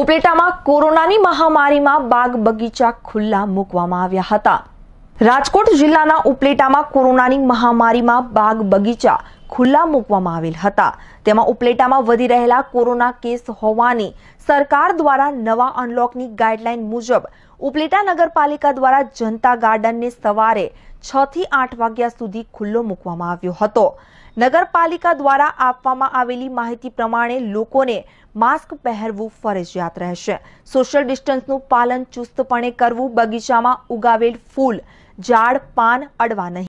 ઉપલેટામાં કોરોનાની મહામારીમાં બાગ બગીચા ખુલ્લા મૂકવામાં આવ્યા હતા રાજકોટ જિલ્લાના ઉપલેટામાં કોરોનાની મહામારીમાં બાગ બગીચા ખુલ્લા મૂકવામાં આવેલ હતા તેમાં ઉપલેટામાં વધી રહેલા કોરોના કેસ હોવાની સરકાર દ્વારા નવા અનલોકની ગાઈડલાઈન મુજબ ઉપલેટા નગરપાલિકા દ્વારા જનતા ગાર્ડનને સવારે છ થી આઠ વાગ્યા સુધી ખુલ્લો મૂકવામાં આવ્યો હતો નગરપાલિકા દ્વારા આપવામાં આવેલી માહિતી પ્રમાણે લોકોને માસ્ક પહેરવું ફરજિયાત રહેશે સોશિયલ ડિસ્ટન્સનું પાલન ચુસ્તપણે કરવું બગીચામાં ઉગાવેલ ફૂલ ઝાડ પાન અડવા નહીં